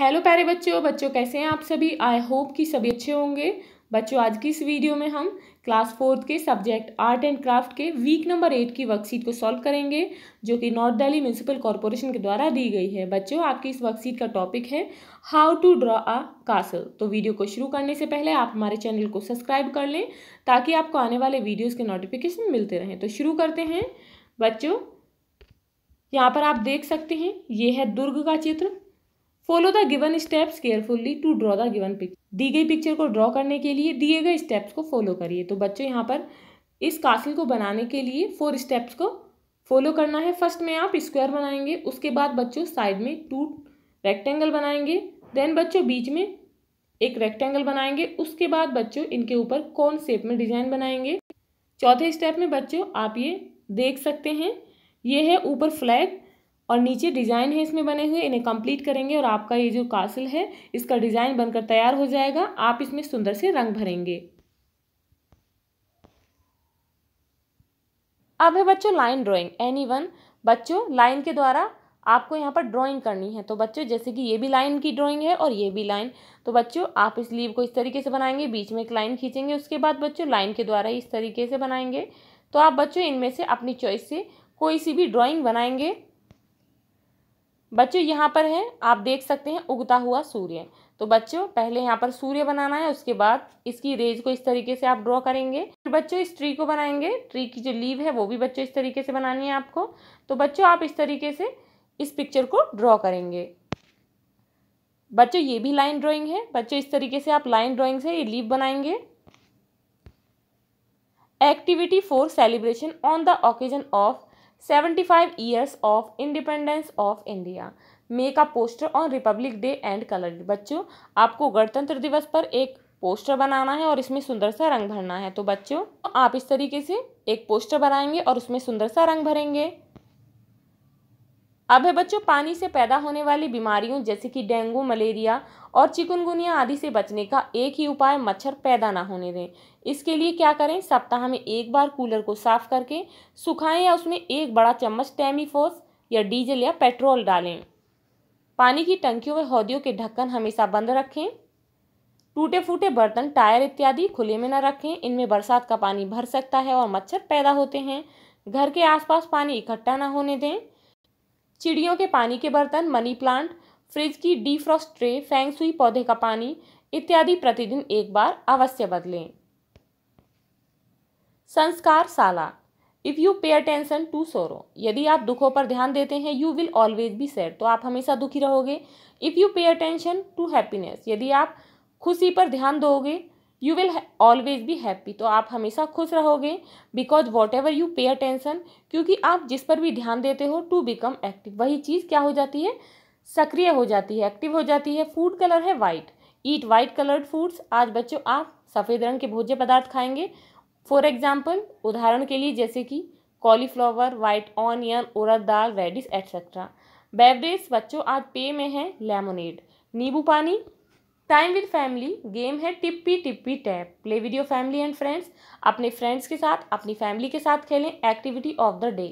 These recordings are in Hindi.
हेलो प्यारे बच्चों बच्चों कैसे हैं आप सभी आई होप कि सभी अच्छे होंगे बच्चों आज की इस वीडियो में हम क्लास फोर्थ के सब्जेक्ट आर्ट एंड क्राफ्ट के वीक नंबर एट की वर्कशीट को सॉल्व करेंगे जो कि नॉर्थ दिल्ली म्यूनसिपल कॉरपोरेशन के द्वारा दी गई है बच्चों आपकी इस वर्कशीट का टॉपिक है how to draw a castle तो वीडियो को शुरू करने से पहले आप हमारे चैनल को सब्सक्राइब कर लें ताकि आपको आने वाले वीडियोज़ के नोटिफिकेशन मिलते रहें तो शुरू करते हैं बच्चों यहाँ पर आप देख सकते हैं ये है दुर्ग का चित्र follow the given steps carefully to draw the given picture दी गई पिक्चर को ड्रॉ करने के लिए दिए गए स्टेप्स को फॉलो करिए तो बच्चों यहाँ पर इस कासिल को बनाने के लिए फोर स्टेप्स को फॉलो करना है फर्स्ट में आप स्क्वायर बनाएंगे उसके बाद बच्चों साइड में टू रेक्टेंगल बनाएंगे देन बच्चों बीच में एक रेक्टेंगल बनाएंगे उसके बाद बच्चों इनके ऊपर कौन सेप में डिज़ाइन बनाएंगे चौथे स्टेप में बच्चों आप ये देख सकते हैं ये है ऊपर फ्लैग और नीचे डिज़ाइन है इसमें बने हुए इन्हें कंप्लीट करेंगे और आपका ये जो कासिल है इसका डिज़ाइन बनकर तैयार हो जाएगा आप इसमें सुंदर से रंग भरेंगे अब है बच्चों लाइन ड्राइंग एनी वन बच्चों लाइन के द्वारा आपको यहाँ पर ड्राइंग करनी है तो बच्चों जैसे कि ये भी लाइन की ड्राइंग है और ये भी लाइन तो बच्चों आप इस लीव को इस तरीके से बनाएंगे बीच में एक लाइन खींचेंगे उसके बाद बच्चों लाइन के द्वारा इस तरीके से बनाएंगे तो आप बच्चों इनमें से अपनी चॉइस से कोई सी भी ड्राइंग बनाएंगे बच्चों यहाँ पर है आप देख सकते हैं उगता हुआ सूर्य तो बच्चों पहले यहाँ पर सूर्य बनाना है उसके बाद इसकी रेज को इस तरीके से आप ड्रॉ करेंगे फिर बच्चों इस ट्री को बनाएंगे ट्री की जो लीव है वो भी बच्चों इस तरीके से बनानी है आपको तो बच्चों आप इस तरीके से इस पिक्चर को ड्रॉ करेंगे बच्चों ये भी लाइन ड्राइंग है बच्चों इस तरीके से आप लाइन ड्राइंग से ये लीव बनाएंगे activity for celebration on the occasion of seventy five years of independence of India make का poster on republic day and colour बच्चों आपको गणतंत्र दिवस पर एक पोस्टर बनाना है और इसमें सुंदर सा रंग भरना है तो बच्चों आप इस तरीके से एक पोस्टर बनाएंगे और उसमें सुंदर सा रंग भरेंगे अब है बच्चों पानी से पैदा होने वाली बीमारियों जैसे कि डेंगू मलेरिया और चिकनगुनिया आदि से बचने का एक ही उपाय मच्छर पैदा ना होने दें इसके लिए क्या करें सप्ताह में एक बार कूलर को साफ करके सुखाएं या उसमें एक बड़ा चम्मच टैमीफोस या डीजल या पेट्रोल डालें पानी की टंकियों व हौदियों के ढक्कन हमेशा बंद रखें टूटे फूटे बर्तन टायर इत्यादि खुले में न रखें इनमें बरसात का पानी भर सकता है और मच्छर पैदा होते हैं घर के आसपास पानी इकट्ठा न होने दें चिड़ियों के पानी के बर्तन मनी प्लांट फ्रिज की डीफ्रॉस्ट ट्रे सुई पौधे का पानी इत्यादि प्रतिदिन एक बार अवश्य बदलें संस्कार साला if you pay attention to sorrow यदि आप दुखों पर ध्यान देते हैं you will always be sad तो आप हमेशा दुखी रहोगे if you pay attention to happiness यदि आप खुशी पर ध्यान दोगे you will always be happy तो आप हमेशा खुश रहोगे because whatever you pay attention क्योंकि आप जिस पर भी ध्यान देते हो टू बिकम एक्टिव वही चीज़ क्या हो जाती है सक्रिय हो जाती है एक्टिव हो जाती है फूड कलर है white eat white coloured foods आज बच्चों आप सफ़ेद रंग के भोज्य पदार्थ खाएंगे फॉर एग्जाम्पल उदाहरण के लिए जैसे कि कॉलीफ्लावर वाइट ऑनियन उड़द दाल रेडिस एट्सेट्रा बेवरेज बच्चों आज पेय में है लेमोनेड नींबू पानी टाइम विद फैमिली गेम है tippy tippy tap play your family and friends अपने फ्रेंड्स के साथ अपनी फैमिली के साथ खेलें activity of the day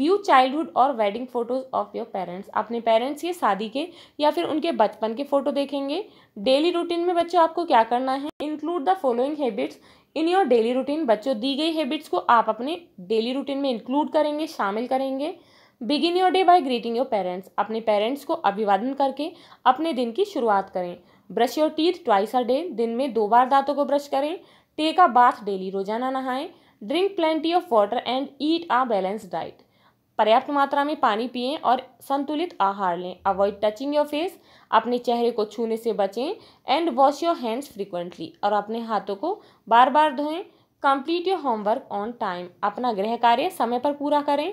view childhood और wedding photos of your parents अपने पेरेंट्स के शादी के या फिर उनके बचपन के फोटो देखेंगे डेली रूटीन में बच्चों आपको क्या करना है include the following habits in your daily routine बच्चों दी गई हैबिट्स को आप अपने डेली रूटीन में इंक्लूड करेंगे शामिल करेंगे begin your day by greeting your parents अपने पेरेंट्स को अभिवादन करके अपने दिन की शुरुआत करें brush your teeth twice a day दिन में दो बार दांतों को ब्रश करें टेक अ बाथ डेली रोजाना नहाएं drink plenty of water and eat a balance diet पर्याप्त मात्रा में पानी पिएं और संतुलित आहार लें अवॉइड टचिंग योर फेस अपने चेहरे को छूने से बचें and wash your hands frequently और अपने हाथों को बार बार धोएं complete your homework on time अपना गृह कार्य समय पर पूरा करें